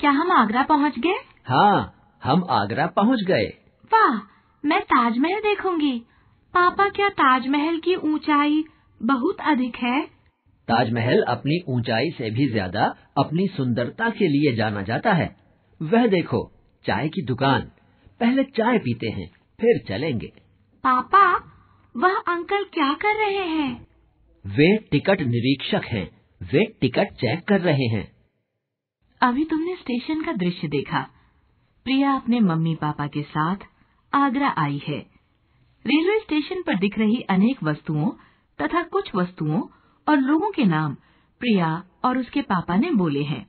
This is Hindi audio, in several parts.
क्या हम आगरा पहुंच गए हाँ हम आगरा पहुंच गए वाह मैं ताजमहल देखूंगी पापा क्या ताजमहल की ऊंचाई बहुत अधिक है ताजमहल अपनी ऊंचाई से भी ज्यादा अपनी सुंदरता के लिए जाना जाता है वह देखो चाय की दुकान पहले चाय पीते हैं फिर चलेंगे पापा वह अंकल क्या कर रहे हैं वे टिकट निरीक्षक हैं वे टिकट चेक कर रहे हैं अभी तुमने स्टेशन का दृश्य देखा प्रिया अपने मम्मी पापा के साथ आगरा आई है रेलवे स्टेशन पर दिख रही अनेक वस्तुओं तथा कुछ वस्तुओं और लोगों के नाम प्रिया और उसके पापा ने बोले हैं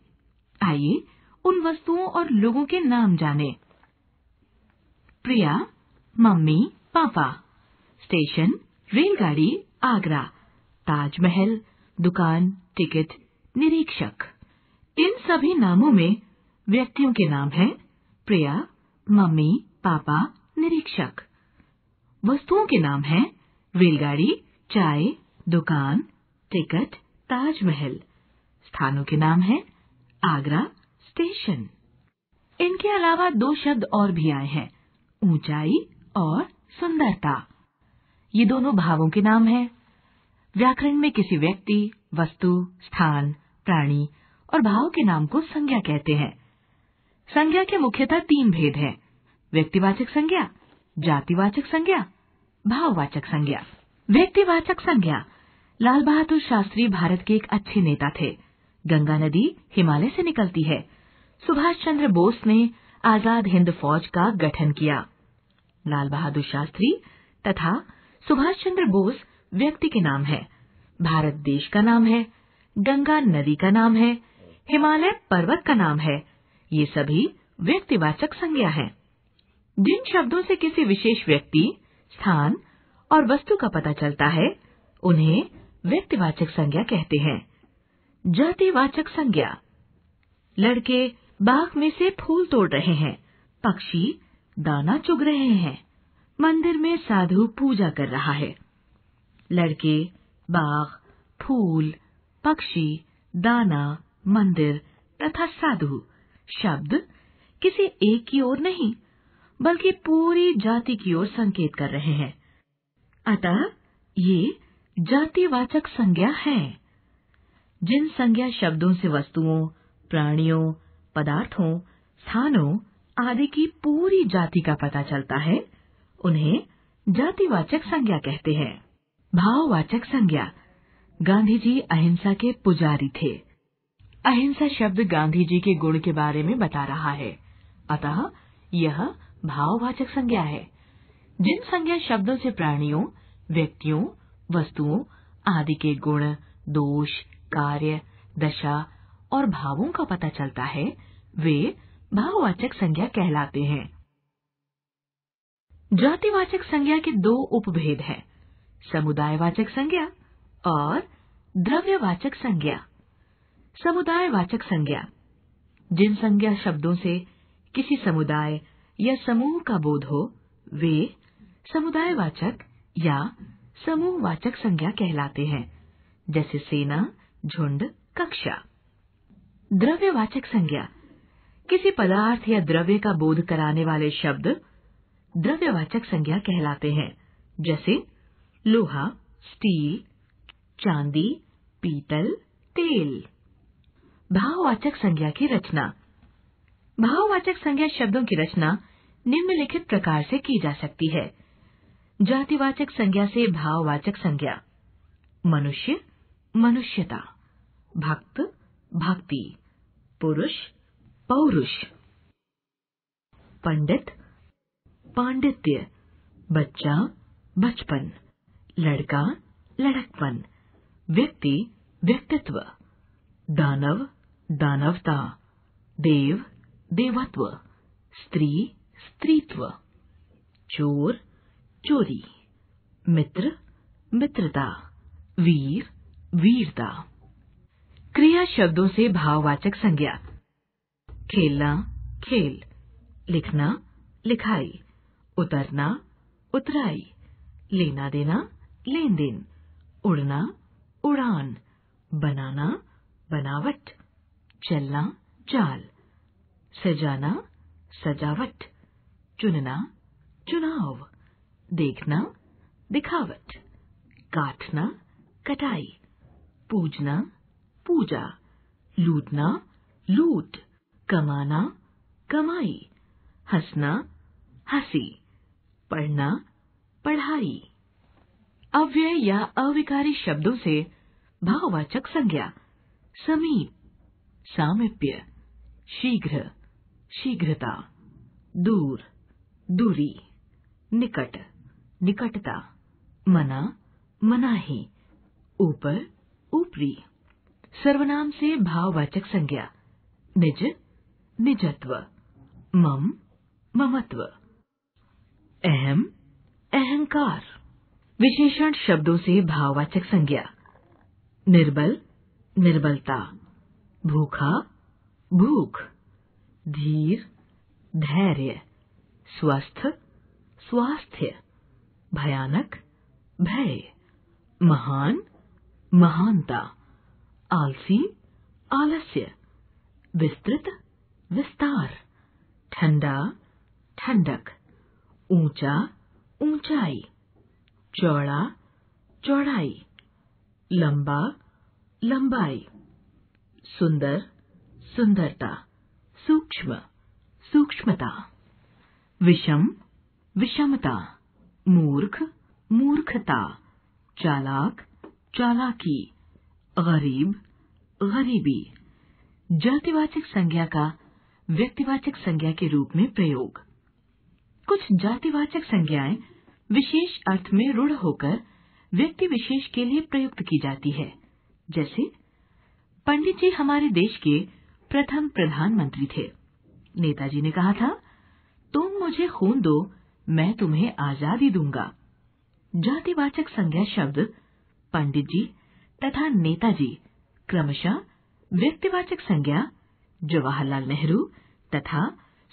आइए उन वस्तुओं और लोगों के नाम जाने प्रिया मम्मी पापा स्टेशन रेलगाड़ी आगरा ताजमहल दुकान टिकट निरीक्षक इन सभी नामों में व्यक्तियों के नाम हैं प्रिया मम्मी पापा निरीक्षक वस्तुओं के नाम हैं रेलगाड़ी चाय दुकान टिकट ताजमहल स्थानों के नाम हैं आगरा स्टेशन इनके अलावा दो शब्द और भी आए हैं ऊंचाई और सुंदरता ये दोनों भावों के नाम हैं व्याकरण में किसी व्यक्ति वस्तु स्थान प्राणी और भाव के नाम को संज्ञा कहते हैं संज्ञा के मुख्यतः तीन भेद हैं व्यक्तिवाचक संज्ञा जातिवाचक संज्ञा भाववाचक संज्ञा व्यक्तिवाचक संज्ञा लाल बहादुर शास्त्री भारत के एक अच्छे नेता थे गंगा नदी हिमालय से निकलती है सुभाष चंद्र बोस ने आजाद हिंद फौज का गठन किया लाल बहादुर शास्त्री तथा सुभाष चंद्र बोस व्यक्ति के नाम है भारत देश का नाम है गंगा नदी का नाम है हिमालय पर्वत का नाम है ये सभी व्यक्तिवाचक संज्ञा है जिन शब्दों से किसी विशेष व्यक्ति स्थान और वस्तु का पता चलता है उन्हें व्यक्तिवाचक संज्ञा कहते हैं जातिवाचक संज्ञा लड़के बाग में से फूल तोड़ रहे हैं पक्षी दाना चुग रहे हैं मंदिर में साधु पूजा कर रहा है लड़के बाघ फूल पक्षी दाना मंदिर तथा साधु शब्द किसी एक की ओर नहीं बल्कि पूरी जाति की ओर संकेत कर रहे हैं अतः ये जातिवाचक संज्ञा है जिन संज्ञा शब्दों से वस्तुओं प्राणियों पदार्थों स्थानों आदि की पूरी जाति का पता चलता है उन्हें जातिवाचक संज्ञा कहते हैं भाववाचक संज्ञा गांधी जी अहिंसा के पुजारी थे अहिंसा शब्द गांधी जी के गुण के बारे में बता रहा है अतः यह भाववाचक संज्ञा है जिन संज्ञा शब्दों से प्राणियों व्यक्तियों वस्तुओं आदि के गुण दोष कार्य दशा और भावों का पता चलता है वे भाववाचक संज्ञा कहलाते हैं जातिवाचक संज्ञा के दो उपभेद हैं समुदायवाचक संज्ञा और द्रव्यवाचक संज्ञा समुदाय वाचक संज्ञा जिन संज्ञा शब्दों से किसी समुदाय या समूह का बोध हो वे समुदाय वाचक या समूह वाचक संज्ञा कहलाते हैं जैसे सेना झुंड कक्षा द्रव्यवाचक संज्ञा किसी पदार्थ या द्रव्य का बोध कराने वाले शब्द द्रव्यवाचक संज्ञा कहलाते हैं जैसे लोहा स्टील चांदी पीतल तेल भाववाचक संज्ञा की रचना भाववाचक संज्ञा शब्दों की रचना निम्नलिखित प्रकार से की जा सकती है जातिवाचक संज्ञा से भाववाचक संज्ञा मनुष्य मनुष्यता भक्त भक्ति पुरुष पौरुष पंडित पांडित्य बच्चा बचपन लड़का लड़कपन व्यक्ति व्यक्तित्व दानव दानवता देव देवत्व स्त्री स्त्रीत्व चोर चोरी मित्र मित्रता वीर वीरता क्रिया शब्दों से भाववाचक संज्ञा खेलना खेल लिखना लिखाई उतरना उतराई लेना देना लेन देन उड़ना उड़ान बनाना बनावट चलना चाल सजाना सजावट चुनना चुनाव देखना दिखावट काटना कटाई पूजना पूजा लूटना लूट कमाना कमाई हंसना हंसी पढ़ना पढ़ाई अव्यय या अविकारी शब्दों से भाववाचक संज्ञा समीप सामिप्य शीघ्र शीघ्रता दूर दूरी निकट निकटता मना मनाही ऊपर ऊपरी सर्वनाम से भाववाचक संज्ञा निज निजत्व मम ममत्व अहम अहंकार विशेषण शब्दों से भाववाचक संज्ञा निर्बल निर्बलता भूखा भूख धीर धैर्य स्वस्थ स्वास्थ्य भयानक भय महान महानता आलसी आलस्य विस्तृत विस्तार ठंडा ठंडक ऊंचा ऊंचाई चौड़ा चौड़ाई लंबा लंबाई सुंदर सुंदरता सूक्ष्म सूक्ष्मता विषम विषमता मूर्ख मूर्खता चालाक चालाकी गरीब गरीबी जातिवाचक संज्ञा का व्यक्तिवाचक संज्ञा के रूप में प्रयोग कुछ जातिवाचक संज्ञाएं विशेष अर्थ में रूढ़ होकर व्यक्ति विशेष के लिए प्रयुक्त की जाती है जैसे पंडित जी हमारे देश के प्रथम प्रधानमंत्री थे नेताजी ने कहा था तुम मुझे खून दो मैं तुम्हें आजादी दूंगा जातिवाचक संज्ञा शब्द पंडित जी तथा नेताजी क्रमशः व्यक्तिवाचक संज्ञा जवाहरलाल नेहरू तथा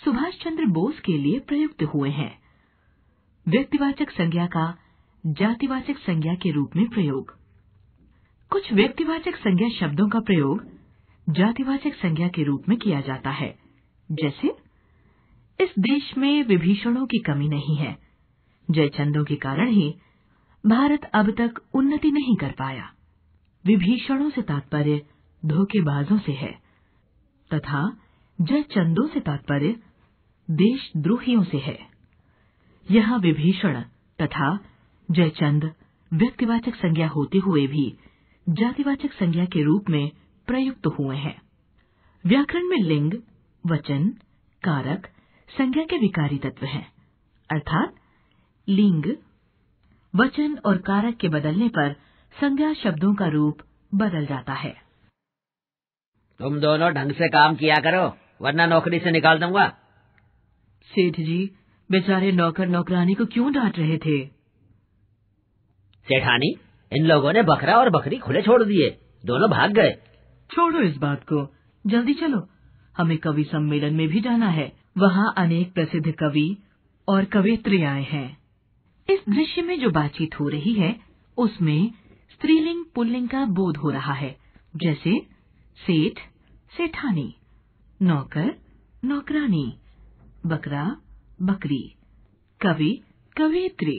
सुभाष चंद्र बोस के लिए प्रयुक्त हुए हैं व्यक्तिवाचक संज्ञा का जातिवाचक संज्ञा के रूप में प्रयोग कुछ व्यक्तिवाचक संज्ञा शब्दों का प्रयोग जातिवाचक संज्ञा के रूप में किया जाता है जैसे इस देश में विभीषणों की कमी नहीं है जयचंदों के कारण ही भारत अब तक उन्नति नहीं कर पाया विभीषणों से तात्पर्य धोखेबाजों से है तथा जयचंदों से तात्पर्य देशद्रोहियों से है यह विभीषण तथा जयचंद व्यक्तिवाचक संज्ञा होते हुए भी जातिवाचक संज्ञा के रूप में प्रयुक्त हुए हैं व्याकरण में लिंग वचन कारक संज्ञा के विकारी तत्व हैं अर्थात लिंग वचन और कारक के बदलने पर संज्ञा शब्दों का रूप बदल जाता है तुम दोनों ढंग से काम किया करो वरना नौकरी से निकाल दूंगा सेठ जी बेचारे नौकर नौकरानी को क्यों डांट रहे थे सेठानी इन लोगों ने बकरा और बकरी खुले छोड़ दिए दोनों भाग गए छोड़ो इस बात को जल्दी चलो हमें कवि सम्मेलन में भी जाना है वहाँ अनेक प्रसिद्ध कवि और कवित्री आए हैं इस दृश्य में जो बातचीत हो रही है उसमें स्त्रीलिंग पुल्लिंग का बोध हो रहा है जैसे सेठ सेठानी नौकर नौकरानी बकरा बकरी कवि कवित्री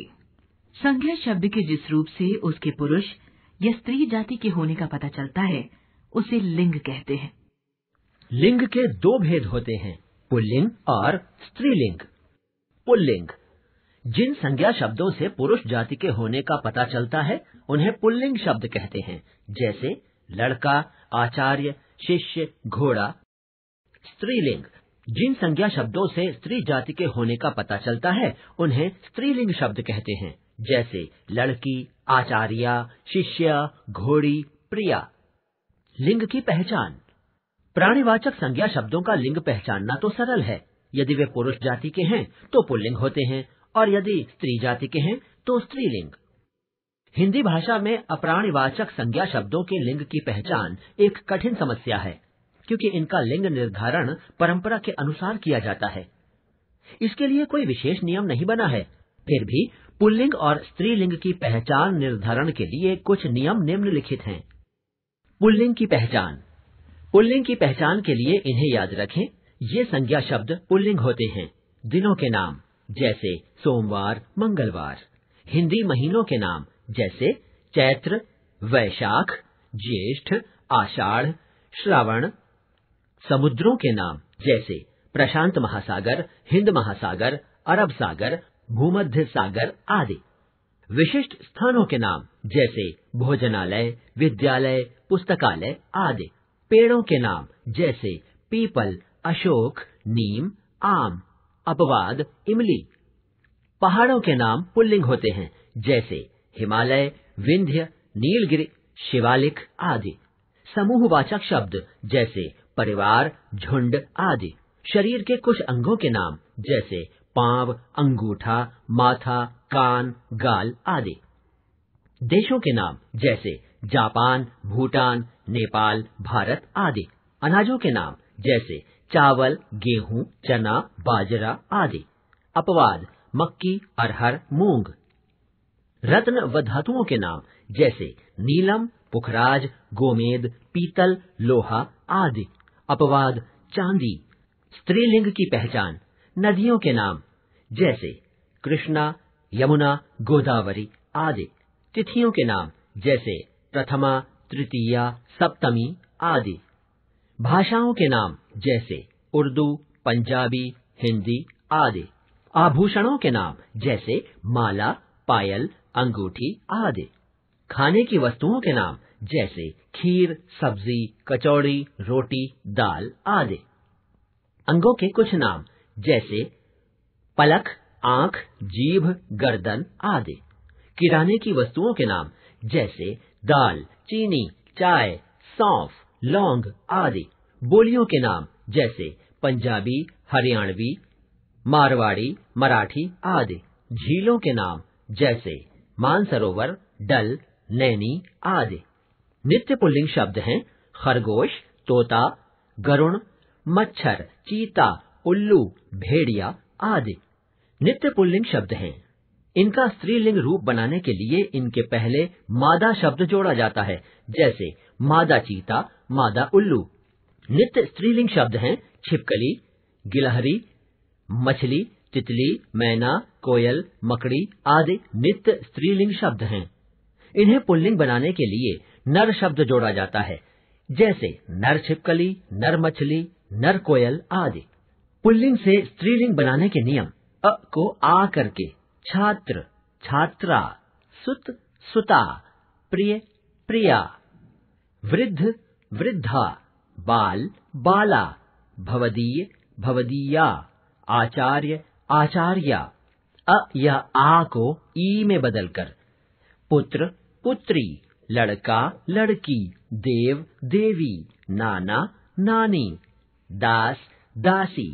संज्ञा शब्द के जिस रूप से उसके पुरुष या स्त्री जाति के होने का पता चलता है उसे लिंग कहते हैं लिंग के दो भेद होते हैं पुल्लिंग और स्त्रीलिंग पुल्लिंग जिन संज्ञा शब्दों से पुरुष जाति के होने का पता चलता है उन्हें पुल्लिंग शब्द कहते हैं जैसे लड़का आचार्य शिष्य घोड़ा स्त्रीलिंग जिन संज्ञा शब्दों से स्त्री जाति के होने का पता चलता है उन्हें स्त्रीलिंग शब्द कहते हैं जैसे लड़की आचार्या शिष्य घोड़ी प्रिया लिंग की पहचान प्राणीवाचक संज्ञा शब्दों का लिंग पहचानना तो सरल है यदि वे पुरुष जाति के हैं तो पुल्लिंग होते हैं और यदि स्त्री जाति के हैं तो स्त्रीलिंग हिंदी भाषा में अप्राणीवाचक संज्ञा शब्दों के लिंग की पहचान एक कठिन समस्या है क्योंकि इनका लिंग निर्धारण परंपरा के अनुसार किया जाता है इसके लिए कोई विशेष नियम नहीं बना है फिर भी पुल्लिंग और स्त्रीलिंग की पहचान निर्धारण के लिए कुछ नियम निम्नलिखित हैं पुल्लिंग की पहचान पुल्लिंग की पहचान के लिए इन्हें याद रखें ये संज्ञा शब्द पुल्लिंग होते हैं दिनों के नाम जैसे सोमवार मंगलवार हिंदी महीनों के नाम जैसे चैत्र वैशाख ज्येष्ठ आषाढ़ श्रावण समुद्रों के नाम जैसे प्रशांत महासागर हिंद महासागर अरब सागर भूमध्य सागर आदि विशिष्ट स्थानों के नाम जैसे भोजनालय विद्यालय पुस्तकालय आदि पेड़ों के नाम जैसे पीपल अशोक नीम आम अपवाद इमली पहाड़ों के नाम पुल्लिंग होते हैं जैसे हिमालय विंध्य नीलगिरी शिवालिक आदि समूहवाचक शब्द जैसे परिवार झुंड आदि शरीर के कुछ अंगों के नाम जैसे पांव अंगूठा माथा कान गाल आदि देशों के नाम जैसे जापान भूटान नेपाल भारत आदि अनाजों के नाम जैसे चावल गेहूं चना बाजरा आदि अपवाद मक्की अरहर मूंग रत्न व धातुओं के नाम जैसे नीलम पुखराज गोमेद पीतल लोहा आदि अपवाद चांदी स्त्रीलिंग की पहचान नदियों के नाम जैसे कृष्णा यमुना गोदावरी आदि तिथियों के नाम जैसे प्रथमा तृतीया सप्तमी आदि भाषाओं के नाम जैसे उर्दू पंजाबी हिंदी आदि आभूषणों के नाम जैसे माला पायल अंगूठी आदि खाने की वस्तुओं के नाम जैसे खीर सब्जी कचौड़ी रोटी दाल आदि अंगों के कुछ नाम जैसे पलक आंख जीभ गर्दन आदि किराने की वस्तुओं के नाम जैसे दाल चीनी चाय सौंफ लौंग आदि बोलियों के नाम जैसे पंजाबी हरियाणवी मारवाड़ी मराठी आदि झीलों के नाम जैसे मानसरोवर डल नैनी आदि नित्य पुल्लिंग शब्द हैं खरगोश तोता गरुण मच्छर चीता उल्लू भेड़िया आदि नित्य पुल्लिंग शब्द हैं इनका स्त्रीलिंग रूप बनाने के लिए इनके पहले मादा शब्द जोड़ा जाता है जैसे मादा चीता मादा उल्लू नित्य स्त्रीलिंग शब्द हैं छिपकली गिलहरी मछली तितली मैना कोयल मकड़ी आदि नित्य स्त्रीलिंग शब्द हैं इन्हें पुल्लिंग बनाने के लिए नर शब्द जोड़ा जाता है जैसे नर छिपकली नर मछली नर कोयल आदि पुल्लिंग से स्त्रीलिंग बनाने के नियम अ को आ करके छात्र छात्रा सुत सुता प्रिय प्रिया वृद्ध वृद्धा बाल बाला भवदीय भवदीया आचार्य आचार्या अ या आ को ई में बदलकर पुत्र पुत्री लड़का लड़की देव देवी नाना नानी दास दासी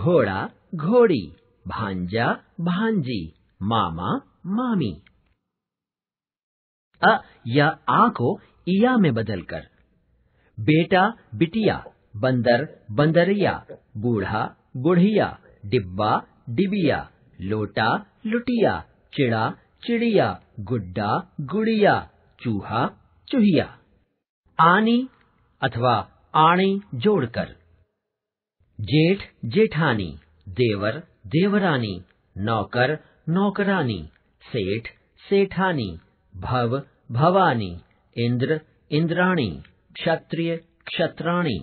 घोड़ा घोड़ी भांजा भांजी मामा मामी अ या आ को इया में बदलकर बेटा बिटिया बंदर बंदरिया बूढ़ा बुढ़िया डिब्बा डिबिया लोटा लुटिया चिड़ा चिड़िया गुड्डा गुड़िया चूहा चूहिया आनी अथवा आणी जोड़कर जेठ जेठानी देवर देवरानी नौकर नौकरानी सेठ सेठानी भव भवानी इंद्र इंद्राणी क्षत्रिय क्षत्राणी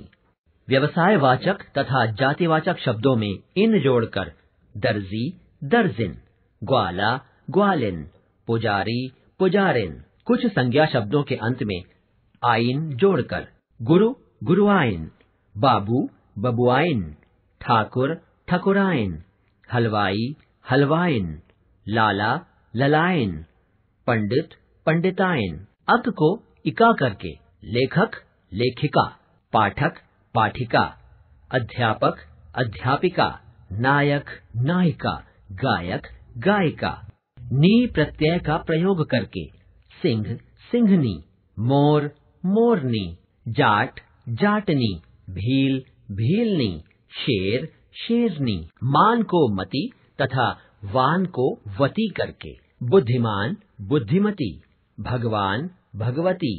व्यवसाय वाचक तथा जातिवाचक शब्दों में इन जोड़कर दर्जी दर्जिन ग्वाला ग्वालिन पुजारी पुजारिन कुछ संज्ञा शब्दों के अंत में आइन जोड़कर गुरु गुरुआइन बाबू बबुआइन ठाकुर ठकुराइन हलवाई हलवाइन लाला ललायन पंडित पंडितायन अक को इका करके लेखक लेखिका पाठक पाठिका अध्यापक अध्यापिका नायक नायिका गायक गायिका नी प्रत्यय का प्रयोग करके सिंह सिंहनी मोर मोरनी जाट जाटनी भील भीलनी शेर शेरनी मान को मती तथा वान को वती करके बुद्धिमान बुद्धिमती भगवान भगवती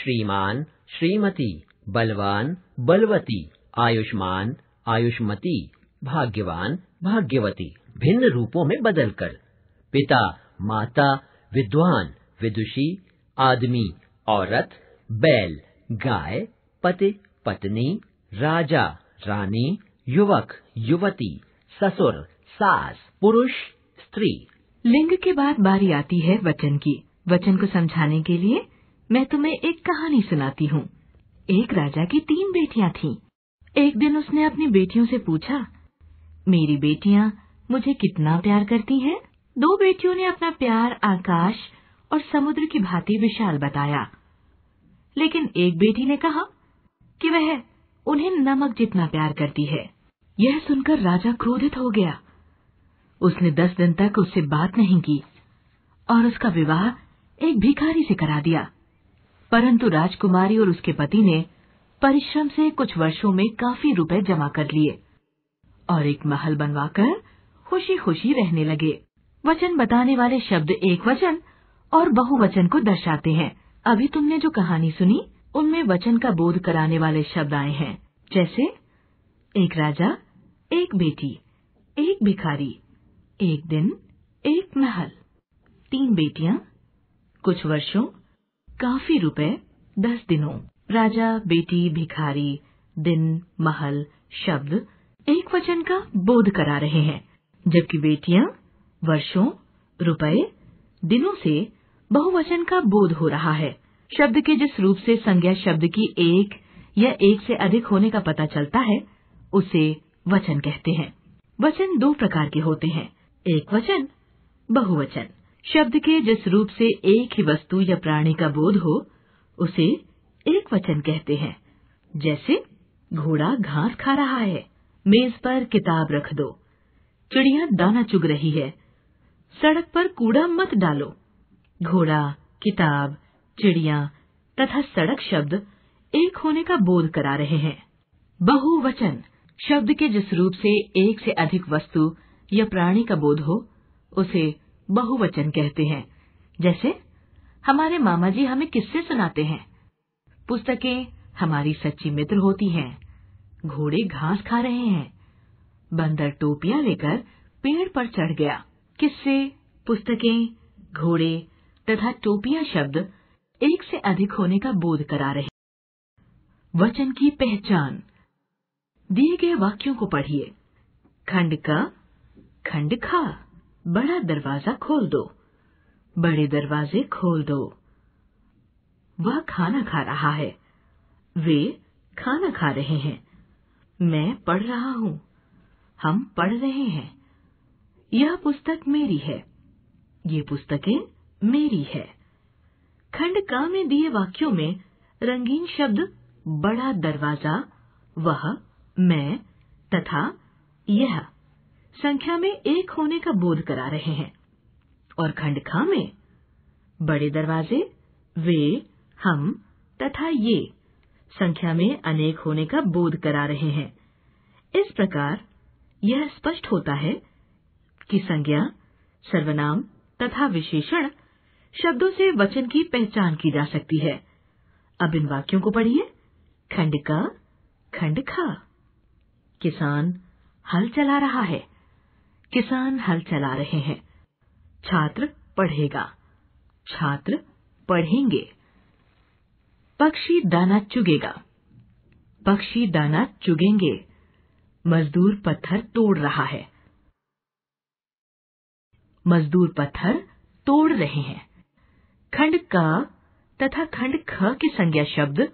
श्रीमान श्रीमती बलवान बलवती आयुष्मान आयुष्मती भाग्यवान भाग्यवती भिन्न रूपों में बदलकर पिता माता विद्वान विदुषी आदमी औरत बैल गाय पति पत्नी राजा रानी युवक युवती ससुर सास पुरुष स्त्री लिंग के बाद बारी आती है वचन की वचन को समझाने के लिए मैं तुम्हें एक कहानी सुनाती हूँ एक राजा की तीन बेटियाँ थी एक दिन उसने अपनी बेटियों से पूछा मेरी बेटियाँ मुझे कितना प्यार करती हैं? दो बेटियों ने अपना प्यार आकाश और समुद्र की भांति विशाल बताया लेकिन एक बेटी ने कहा कि वह उन्हें नमक जितना प्यार करती है यह सुनकर राजा क्रोधित हो गया उसने दस दिन तक उससे बात नहीं की और उसका विवाह एक भिखारी से करा दिया परंतु राजकुमारी और उसके पति ने परिश्रम से कुछ वर्षों में काफी रुपए जमा कर लिए और एक महल बनवाकर खुशी खुशी रहने लगे वचन बताने वाले शब्द एक वचन और बहुवचन को दर्शाते हैं अभी तुमने जो कहानी सुनी उनमें वचन का बोध कराने वाले शब्द आए हैं जैसे एक राजा एक बेटी एक भिखारी एक दिन एक महल तीन बेटियां कुछ वर्षों काफी रुपए दस दिनों राजा बेटी भिखारी दिन महल शब्द एक वचन का बोध करा रहे हैं जबकि बेटियां वर्षों रुपए दिनों से बहुवचन का बोध हो रहा है शब्द के जिस रूप से संज्ञा शब्द की एक या एक से अधिक होने का पता चलता है उसे वचन कहते हैं वचन दो प्रकार के होते हैं एक वचन बहुवचन शब्द के जिस रूप से एक ही वस्तु या प्राणी का बोध हो उसे एक वचन कहते हैं जैसे घोड़ा घास खा रहा है मेज पर किताब रख दो चिड़िया दाना चुग रही है सड़क पर कूड़ा मत डालो घोड़ा किताब चिड़िया तथा सड़क शब्द एक होने का बोध करा रहे हैं बहुवचन शब्द के जिस रूप से एक से अधिक वस्तु या प्राणी का बोध हो उसे बहुवचन कहते हैं जैसे हमारे मामा जी हमें किस्से सुनाते हैं पुस्तकें हमारी सच्ची मित्र होती हैं घोड़े घास खा रहे हैं बंदर टोपियां लेकर पेड़ पर चढ़ गया किस्से पुस्तकें घोड़े तथा टोपियां शब्द एक से अधिक होने का बोध करा रहे वचन की पहचान दिए गए वाक्यों को पढ़िए खंड का खंड खा बड़ा दरवाजा खोल दो बड़े दरवाजे खोल दो वह खाना खा रहा है वे खाना खा रहे हैं मैं पढ़ रहा हूँ हम पढ़ रहे हैं यह पुस्तक मेरी है ये पुस्तकें मेरी है खंड का में दिए वाक्यों में रंगीन शब्द बड़ा दरवाजा वह मैं तथा यह संख्या में एक होने का बोध करा रहे हैं और खंड ख में बड़े दरवाजे वे हम तथा ये संख्या में अनेक होने का बोध करा रहे हैं इस प्रकार यह स्पष्ट होता है कि संज्ञा सर्वनाम तथा विशेषण शब्दों से वचन की पहचान की जा सकती है अब इन वाक्यों को पढ़िए खंड का खंड खा किसान हल चला रहा है किसान हल चला रहे हैं छात्र पढ़ेगा छात्र पढ़ेंगे पक्षी दाना चुगेगा पक्षी दाना चुगेंगे मजदूर पत्थर तोड़ रहा है मजदूर पत्थर तोड़ रहे हैं खंड का तथा खंड ख के संज्ञा शब्द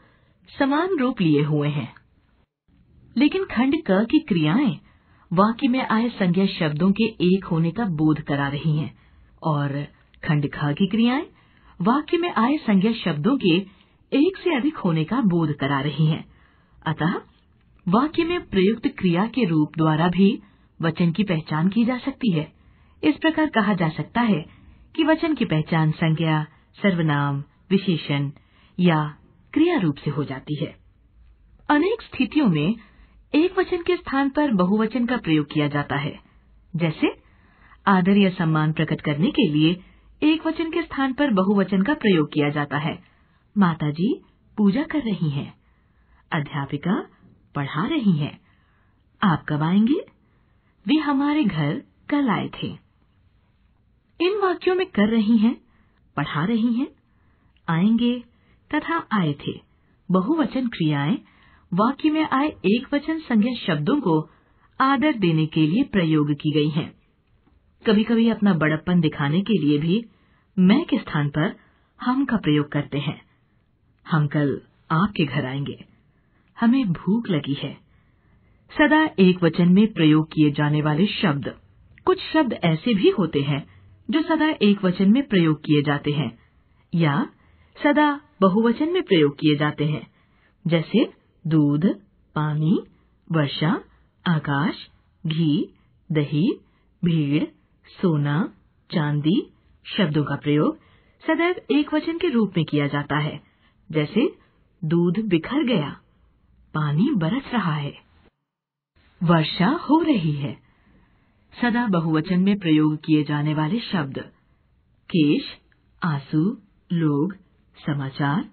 समान रूप लिए हुए हैं लेकिन खंड क की क्रियाएं वाक्य में आए संज्ञा शब्दों के एक होने का बोध करा रही हैं और खंड ख की क्रियाएं वाक्य में आए संज्ञा शब्दों के एक से अधिक होने का बोध करा रही हैं अतः वाक्य में प्रयुक्त क्रिया के रूप द्वारा भी वचन की पहचान की जा सकती है इस प्रकार कहा जा सकता है कि वचन की पहचान संज्ञा सर्वनाम विशेषण या क्रिया रूप से हो जाती है अनेक स्थितियों में एक वचन के स्थान पर बहुवचन का प्रयोग किया जाता है जैसे आदर या सम्मान प्रकट करने के लिए एक वचन के स्थान पर बहुवचन का प्रयोग किया जाता है माताजी पूजा कर रही हैं अध्यापिका पढ़ा रही हैं आप कब आएंगे वे हमारे घर कल आए थे इन वाक्यों में कर रही हैं पढ़ा रही हैं आएंगे तथा आए थे बहुवचन क्रियाएं वाक्य में आए एक वचन संज्ञा शब्दों को आदर देने के लिए प्रयोग की गई हैं। कभी कभी अपना बड़प्पन दिखाने के लिए भी मैं के स्थान पर हम का प्रयोग करते हैं हम कल आपके घर आएंगे हमें भूख लगी है सदा एक वचन में प्रयोग किए जाने वाले शब्द कुछ शब्द ऐसे भी होते हैं जो सदा एक वचन में प्रयोग किए जाते हैं या सदा बहुवचन में प्रयोग किए जाते हैं जैसे दूध पानी वर्षा आकाश घी दही भीड़ सोना चांदी शब्दों का प्रयोग सदैव एक वचन के रूप में किया जाता है जैसे दूध बिखर गया पानी बरस रहा है वर्षा हो रही है सदा बहुवचन में प्रयोग किए जाने वाले शब्द केश आंसू लोग समाचार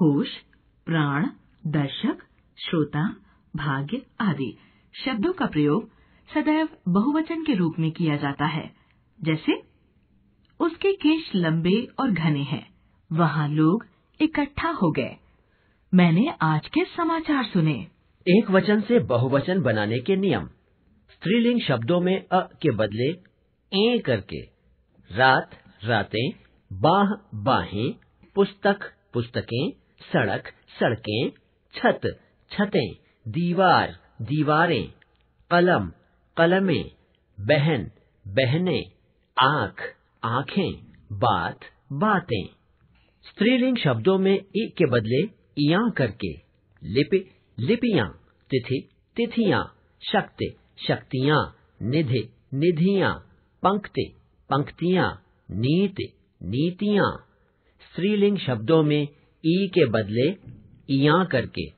होश प्राण दर्शक श्रोता भाग्य आदि शब्दों का प्रयोग सदैव बहुवचन के रूप में किया जाता है जैसे उसके केश लंबे और घने हैं वहाँ लोग इकट्ठा हो गए मैंने आज के समाचार सुने एक वचन से बहुवचन बनाने के नियम स्त्रीलिंग शब्दों में अ के बदले ए करके रात रातें बाह बाहें पुस्तक पुस्तकें सड़क सड़कें छत छतें दीवार दीवारें कलम कलमें बहन बहने आंख आंखें बात बातें स्त्रीलिंग शब्दों में ई के बदले इया करके लिपि लिपियां तिथि तिथियां शक्ति शक्तियां निधि निधियां पंक्ति पंक्तियां नीति नीतियां स्त्रीलिंग शब्दों में ई के बदले इया करके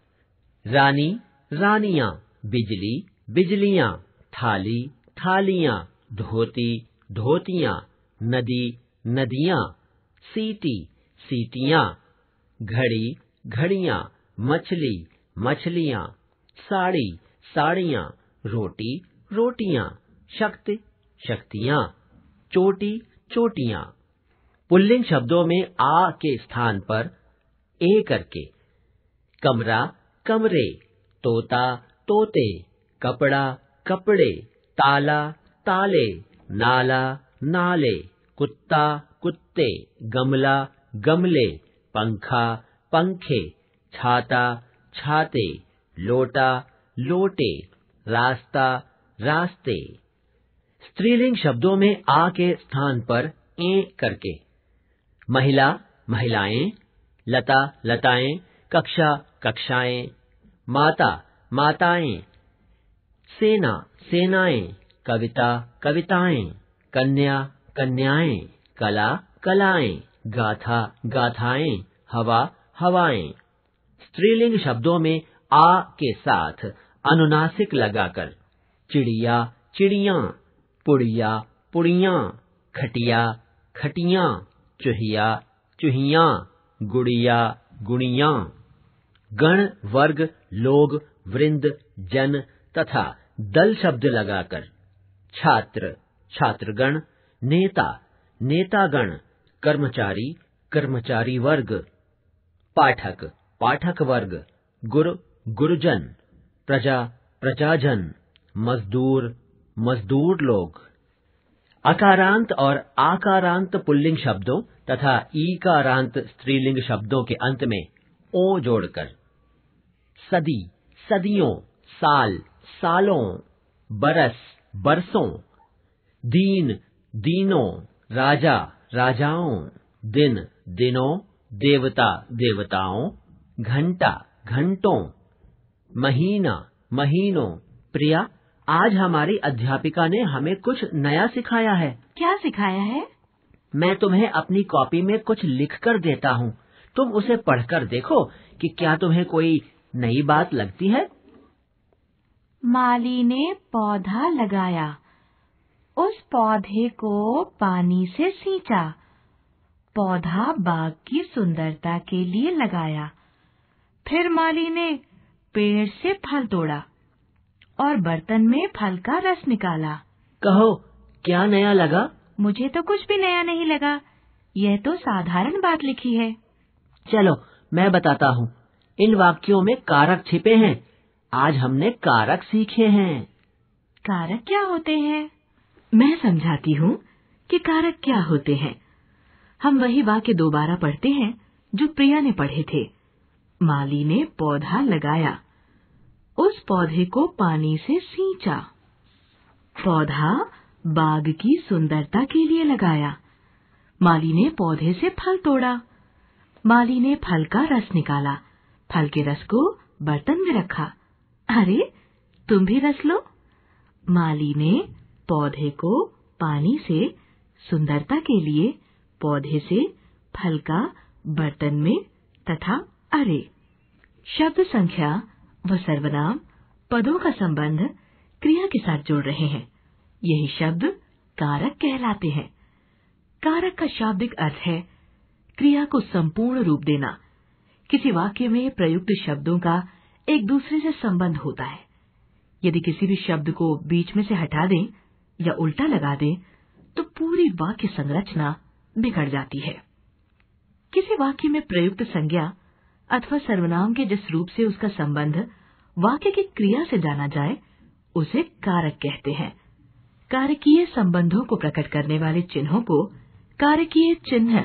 रानी रानिया बिजली बिजलियां थाली थालियां धोती धोतियां नदी नदियां सीटी सीटियां घड़ी घड़ियां मछली मछलियां साड़ी साड़ियां रोटी रोटियां शक्ति शक्तियां चोटी चोटियां पुल्लिंग शब्दों में आ के स्थान पर ए करके कमरा कमरे तोता तोते कपड़ा कपड़े ताला ताले नाला नाले कुत्ता कुत्ते गमला गमले पंखा पंखे छाता छाते लोटा लोटे रास्ता रास्ते स्त्रीलिंग शब्दों में आ के स्थान पर ए करके महिला महिलाएं लता लताएं कक्षा कक्षाएं माता माताएं सेना सेनाएं कविता कविताएं कन्या कन्याएं कला कलाएं गाथा गाथाएं हवा हवाएं स्त्रीलिंग शब्दों में आ के साथ अनुनासिक लगाकर चिड़िया चिड़िया पुड़िया पुड़िया खटिया खटिया चुहिया चुहिया गुड़िया गुड़िया गण वर्ग लोग वृंद जन तथा दल शब्द लगाकर छात्र छात्रगण नेता नेतागण कर्मचारी कर्मचारी वर्ग पाठक पाठक वर्ग गुरु गुरुजन प्रजा प्रजाजन मजदूर मजदूर लोग अकारांत और आकारांत पुल्लिंग शब्दों तथा ईकारांत स्त्रीलिंग शब्दों के अंत में ओ जोड़कर सदी सदियों साल सालों बरस बरसों दीन दीनों राजा राजाओं दिन दिनों देवता देवताओं घंटा घंटों महीना महीनों प्रिया आज हमारी अध्यापिका ने हमें कुछ नया सिखाया है क्या सिखाया है मैं तुम्हें अपनी कॉपी में कुछ लिख कर देता हूँ तुम उसे पढ़कर देखो कि क्या तुम्हें कोई नई बात लगती है माली ने पौधा लगाया उस पौधे को पानी से सींचा पौधा बाग की सुंदरता के लिए लगाया फिर माली ने पेड़ से फल तोड़ा और बर्तन में फल का रस निकाला कहो क्या नया लगा मुझे तो कुछ भी नया नहीं लगा यह तो साधारण बात लिखी है चलो मैं बताता हूँ इन वाक्यों में कारक छिपे हैं आज हमने कारक सीखे हैं कारक क्या होते हैं मैं समझाती हूँ कि कारक क्या होते हैं हम वही वाक्य दोबारा पढ़ते हैं जो प्रिया ने पढ़े थे माली ने पौधा लगाया उस पौधे को पानी से सींचा पौधा बाग की सुंदरता के लिए लगाया माली ने पौधे से फल तोड़ा माली ने फल का रस निकाला फल के रस को बर्तन में रखा अरे तुम भी रस लो माली ने पौधे को पानी से सुंदरता के लिए पौधे से फल का बर्तन में तथा अरे शब्द संख्या व सर्वनाम पदों का संबंध क्रिया के साथ जोड़ रहे हैं यही शब्द कारक कहलाते हैं कारक का शाब्दिक अर्थ है क्रिया को संपूर्ण रूप देना किसी वाक्य में प्रयुक्त शब्दों का एक दूसरे से संबंध होता है यदि किसी भी शब्द को बीच में से हटा दें या उल्टा लगा दें तो पूरी वाक्य संरचना बिगड़ जाती है किसी वाक्य में प्रयुक्त संज्ञा अथवा सर्वनाम के जिस रूप से उसका संबंध वाक्य की क्रिया से जाना जाए उसे कारक कहते हैं कारकीय संबंधों को प्रकट करने वाले चिन्हों को कारकीय चिन्ह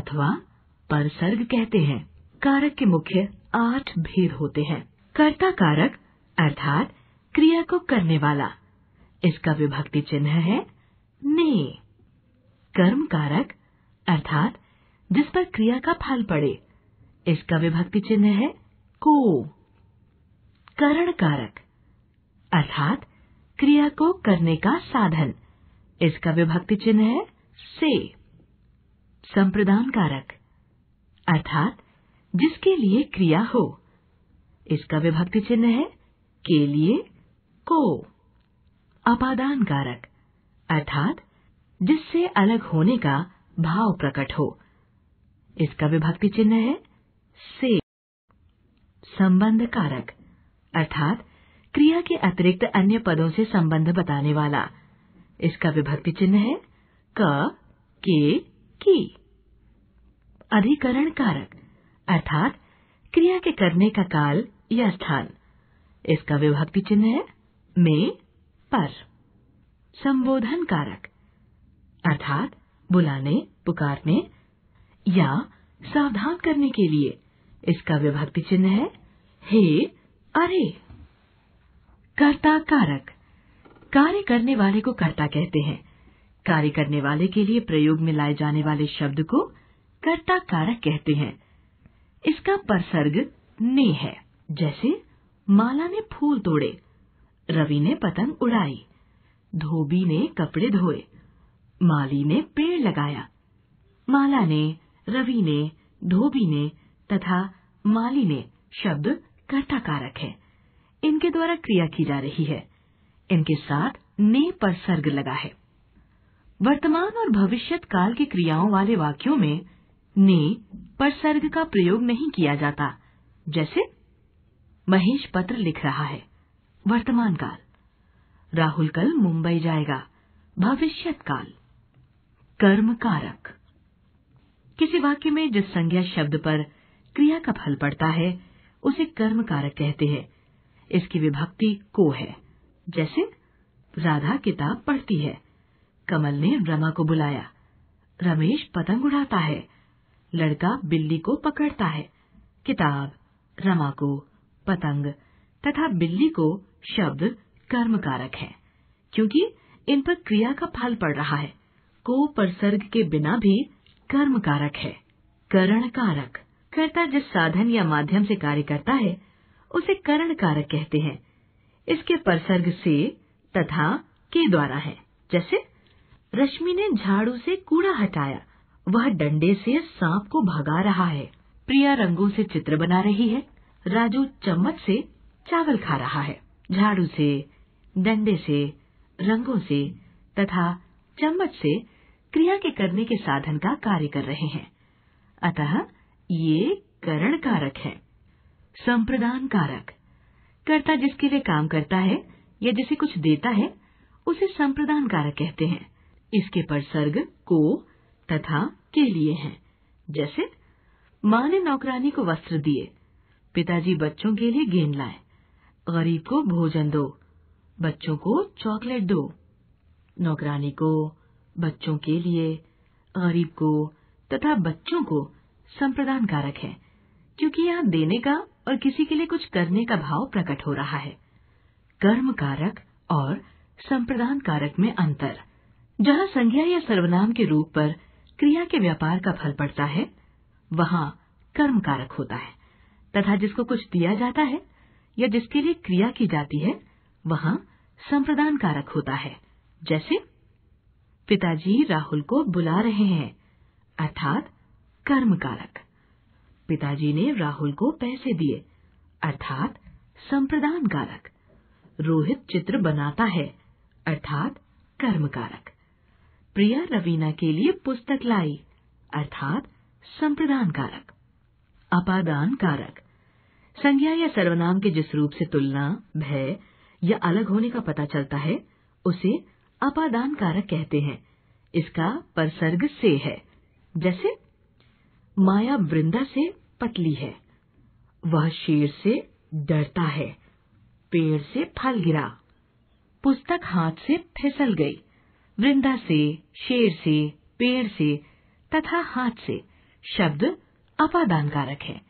अथवा परसर्ग कहते हैं कारक के मुख्य आठ भेद होते हैं कर्ता कारक अर्थात क्रिया को करने वाला इसका विभक्ति चिन्ह है ने कर्म कारक अर्थात जिस पर क्रिया का फल पड़े इसका विभक्ति चिन्ह है को करण कारक अर्थात क्रिया को करने का साधन इसका विभक्ति चिन्ह है से संप्रदान कारक अर्थात जिसके लिए क्रिया हो इसका विभक्ति चिन्ह है के लिए को अपादान कारक अर्थात जिससे अलग होने का भाव प्रकट हो इसका विभक्ति चिन्ह है से संबंध कारक अर्थात क्रिया के अतिरिक्त अन्य पदों से संबंध बताने वाला इसका विभक्ति चिन्ह है क के की अधिकरण कारक अर्थात क्रिया के करने का काल या स्थान इसका विभक्ति चिन्ह है में पर संबोधन कारक अर्थात बुलाने पुकारने या सावधान करने के लिए इसका विभक्ति चिन्ह है हे अरे कर्ता कारक कार्य करने वाले को कर्ता कहते हैं कार्य करने वाले के लिए प्रयोग में लाए जाने वाले शब्द को कर्ता कारक कहते हैं इसका परसर्ग ने है जैसे माला ने फूल तोड़े रवि ने पतंग उड़ाई धोबी ने कपड़े धोए माली ने पेड़ लगाया माला ने रवि ने धोबी ने तथा माली ने शब्द कर्ता कारक है इनके द्वारा क्रिया की जा रही है इनके साथ ने पर सर्ग लगा है वर्तमान और भविष्यत काल की क्रियाओं वाले वाक्यों में ने पर सर्ग का प्रयोग नहीं किया जाता जैसे महेश पत्र लिख रहा है वर्तमान काल राहुल कल मुंबई जाएगा भविष्यत काल कर्म कारक किसी वाक्य में जिस संज्ञा शब्द पर क्रिया का फल पड़ता है उसे कर्म कारक कहते हैं इसकी विभक्ति को है जैसे राधा किताब पढ़ती है कमल ने रमा को बुलाया रमेश पतंग उड़ाता है लड़का बिल्ली को पकड़ता है किताब रमा को पतंग तथा बिल्ली को शब्द कर्म कारक है क्योंकि इन पर क्रिया का फल पड़ रहा है को परसर्ग के बिना भी कर्म कारक है करण कारक कर्ता जिस साधन या माध्यम से कार्य करता है उसे करण कारक कहते हैं इसके परसर्ग से तथा के द्वारा है जैसे रश्मि ने झाड़ू से कूड़ा हटाया वह डंडे से सांप को भगा रहा है प्रिया रंगों से चित्र बना रही है राजू चम्मच से चावल खा रहा है झाड़ू से डंडे से रंगों से तथा चम्मच से क्रिया के करने के साधन का कार्य कर रहे हैं अतः ये करण कारक है संप्रदान कारक कर्ता जिसके लिए काम करता है या जिसे कुछ देता है उसे संप्रदान कारक कहते हैं इसके पर सर्ग को तथा के लिए हैं जैसे माँ ने नौकरानी को वस्त्र दिए पिताजी बच्चों के लिए गेंद लाए गरीब को भोजन दो बच्चों को चॉकलेट दो नौकरानी को बच्चों के लिए गरीब को तथा बच्चों को संप्रदान कारक है क्योंकि यहाँ देने का और किसी के लिए कुछ करने का भाव प्रकट हो रहा है कर्म कारक और संप्रदान कारक में अंतर जहाँ संज्ञा या सर्वनाम के रूप पर क्रिया के व्यापार का फल पड़ता है वहां कर्म कारक होता है तथा जिसको कुछ दिया जाता है या जिसके लिए क्रिया की जाती है वहां संप्रदान कारक होता है जैसे पिताजी राहुल को बुला रहे हैं अर्थात कर्म कारक पिताजी ने राहुल को पैसे दिए अर्थात संप्रदान कारक रोहित चित्र बनाता है अर्थात कर्म कारक प्रिया रवीना के लिए पुस्तक लाई अर्थात संप्रदान कारक अपादान कारक संज्ञा या सर्वनाम के जिस रूप से तुलना भय या अलग होने का पता चलता है उसे अपादान कारक कहते हैं इसका परसर्ग से है जैसे माया वृंदा से पतली है वह शेर से डरता है पेड़ से फल गिरा पुस्तक हाथ से फिसल गई वृंदा से शेर से पेड़ से तथा हाथ से शब्द अपादान कारक है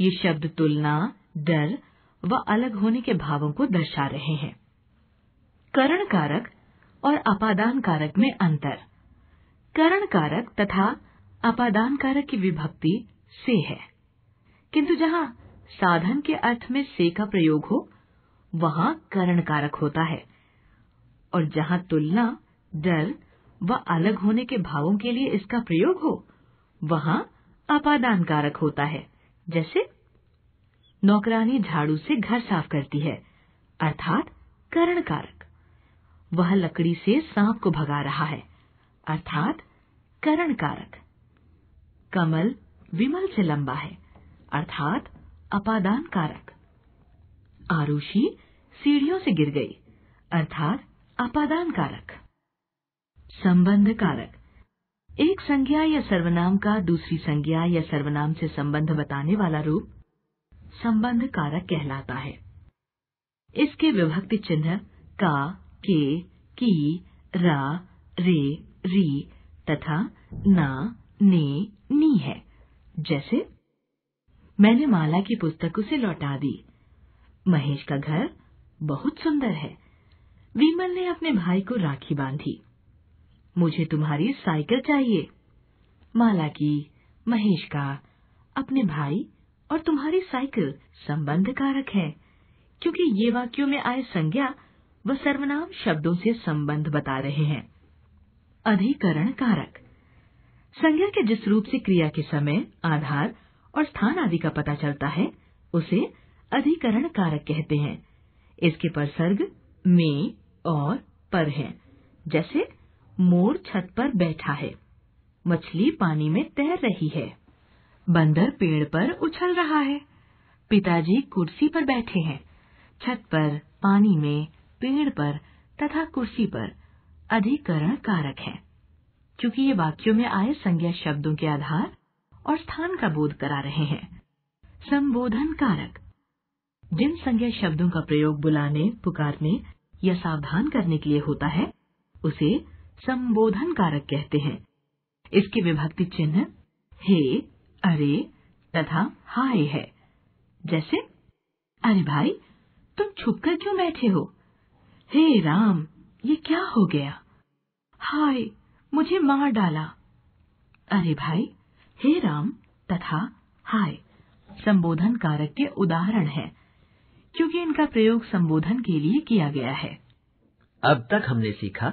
ये शब्द तुलना डर व अलग होने के भावों को दर्शा रहे हैं करण कारक और अपादान कारक में अंतर करण कारक तथा अपादान कारक की विभक्ति से है किंतु जहाँ साधन के अर्थ में से का प्रयोग हो वहां करण कारक होता है और जहां तुलना डर व अलग होने के भावों के लिए इसका प्रयोग हो वहां अपादान कारक होता है जैसे नौकरानी झाड़ू से घर साफ करती है अर्थात करण कारक वह लकड़ी से सांप को भगा रहा है अर्थात करण कारक कमल विमल से लंबा है अर्थात अपादान कारक आरुषि सीढ़ियों से गिर गई अर्थात अपादान कारक संबंध कारक एक संज्ञा या सर्वनाम का दूसरी संज्ञा या सर्वनाम से संबंध बताने वाला रूप संबंध कारक कहलाता है इसके विभक्ति चिन्ह का के की रा रे री तथा ना ने नी है जैसे मैंने माला की पुस्तक उसे लौटा दी महेश का घर बहुत सुंदर है विमल ने अपने भाई को राखी बांधी मुझे तुम्हारी साइकिल चाहिए माला की महेश का अपने भाई और तुम्हारी साइकिल संबंध कारक है क्योंकि ये वाक्यों में आए संज्ञा व सर्वनाम शब्दों से संबंध बता रहे हैं अधिकरण कारक संज्ञा के जिस रूप से क्रिया के समय आधार और स्थान आदि का पता चलता है उसे अधिकरण कारक कहते हैं इसके पर सर्ग में और पर है जैसे मोर छत पर बैठा है मछली पानी में तैर रही है बंदर पेड़ पर उछल रहा है पिताजी कुर्सी पर बैठे हैं छत पर पानी में पेड़ पर तथा कुर्सी पर अधिकरण कारक है क्योंकि ये वाक्यों में आए संज्ञा शब्दों के आधार और स्थान का बोध करा रहे हैं संबोधन कारक जिन संज्ञा शब्दों का प्रयोग बुलाने पुकारने या सावधान करने के लिए होता है उसे संबोधन कारक कहते हैं इसके विभक्ति चिन्ह हे अरे तथा हाय है जैसे अरे भाई तुम छुप कर क्यों बैठे हो हे राम ये क्या हो गया हाय मुझे मार डाला अरे भाई हे राम तथा हाय संबोधन कारक के उदाहरण है क्योंकि इनका प्रयोग संबोधन के लिए किया गया है अब तक हमने सीखा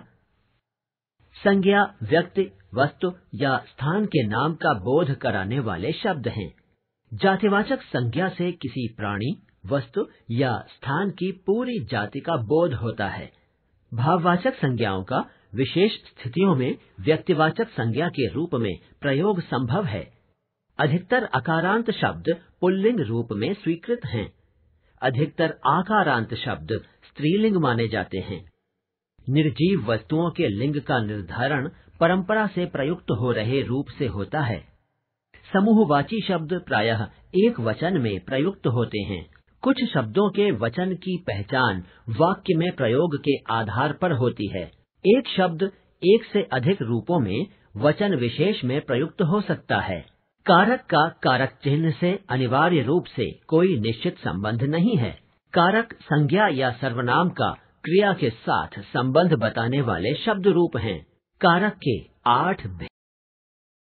संज्ञा व्यक्ति वस्तु या स्थान के नाम का बोध कराने वाले शब्द हैं जातिवाचक संज्ञा से किसी प्राणी वस्तु या स्थान की पूरी जाति का बोध होता है भाववाचक संज्ञाओं का विशेष स्थितियों में व्यक्तिवाचक संज्ञा के रूप में प्रयोग संभव है अधिकतर अकारांत शब्द पुल्लिंग रूप में स्वीकृत हैं अधिकतर आकारांत शब्द स्त्रीलिंग माने जाते हैं निर्जीव वस्तुओं के लिंग का निर्धारण परंपरा से प्रयुक्त हो रहे रूप से होता है समूहवाची शब्द प्रायः एक वचन में प्रयुक्त होते हैं कुछ शब्दों के वचन की पहचान वाक्य में प्रयोग के आधार पर होती है एक शब्द एक से अधिक रूपों में वचन विशेष में प्रयुक्त हो सकता है कारक का कारक चिन्ह से अनिवार्य रूप से कोई निश्चित संबंध नहीं है कारक संज्ञा या सर्वनाम का क्रिया के साथ संबंध बताने वाले शब्द रूप हैं कारक के आठ